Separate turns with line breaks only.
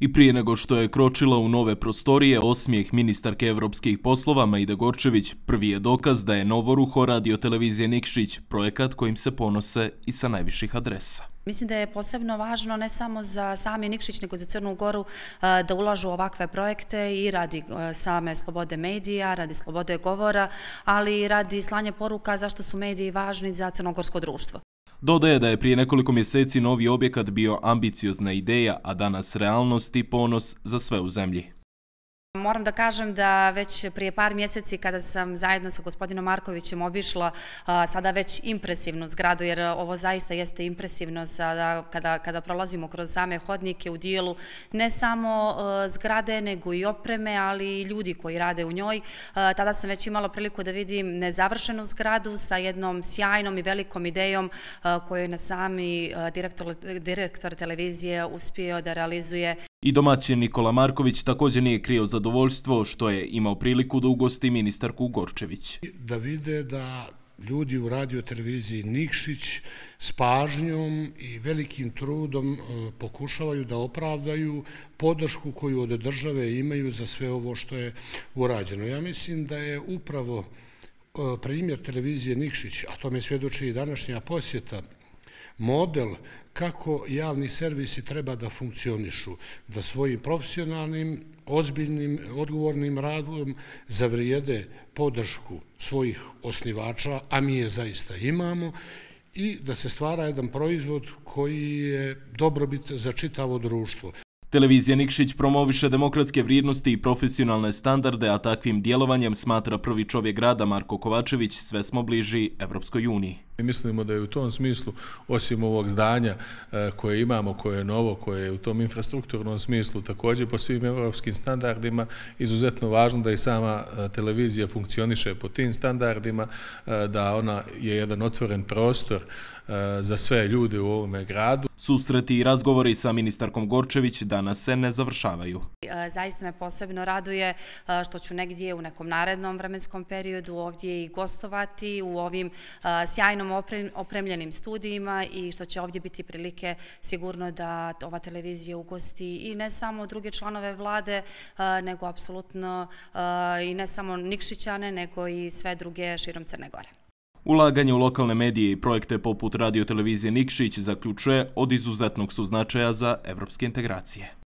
I prije nego što je kročila u nove prostorije, osmijeh ministarke evropskih poslova Maide Gorčević prvi je dokaz da je Novoruho radio televizije Nikšić projekat kojim se ponose i sa najviših adresa.
Mislim da je posebno važno ne samo za sami Nikšić, nego za Crnu Goru eh, da ulažu ovakve projekte i radi eh, same slobode medija, radi slobode govora, ali i radi slanje poruka zašto su mediji važni za crnogorsko društvo.
Dodaje da je prije nekoliko mjeseci novi objekat bio ambiciozna ideja, a danas realnost i ponos za sve u zemlji.
Moram da kažem da već prije par mjeseci kada sam zajedno sa gospodinom Markovićem obišla sada već impresivnu zgradu, jer ovo zaista jeste impresivno kada prolazimo kroz same hodnike u dijelu ne samo zgrade nego i opreme, ali i ljudi koji rade u njoj. Tada sam već imala priliku da vidim nezavršenu zgradu sa jednom sjajnom i velikom idejom koju je na sami direktor televizije uspio da realizuje
I domaći Nikola Marković također nije krio zadovoljstvo što je imao priliku da ugosti ministarku Gorčević.
Da vide da ljudi u radio televiziji Nikšić s pažnjom i velikim trudom e, pokušavaju da opravdaju podršku koju od države imaju za sve ovo što je urađeno. Ja mislim da je upravo e, primjer televizije Nikšić, a to me svjedoče i današnja posjeta, model kako javni servisi treba da funkcionišu, da svojim profesionalnim, ozbiljnim, odgovornim radom zavrijede podršku svojih osnivača, a mi je zaista imamo, i da se stvara jedan proizvod koji je dobrobit za čitavo društvo.
Televizija Nikšić promoviše demokratske vrijednosti i profesionalne standarde, a takvim djelovanjem smatra prvi čovjek grada Marko Kovačević sve smo bliži Evropskoj uniji. Mislimo da je u tom smislu, osim ovog zdanja e, koje imamo, koje je novo, koje je u tom infrastrukturnom smislu, također po svim evropskim standardima, izuzetno važno da i sama e, televizija funkcioniše po tim standardima, e, da ona je jedan otvoren prostor za sve ljude u ovome gradu. Susreti i razgovori sa ministarkom Gorčević, da danas se ne završavaju.
E, zaista me posebno raduje e, što ću negdje u nekom narednom vremenskom periodu ovdje i gostovati u ovim e, sjajnom opremljenim studijima i što će ovdje biti prilike sigurno da ova televizija ugosti i ne samo druge članove vlade, nego apsolutno i ne samo Nikšićane, nego i sve druge širom Crne Gore.
Ulaganje u lokalne medije i projekte poput radio televizije Nikšić zaključuje od izuzetnog suznačaja za evropske integracije.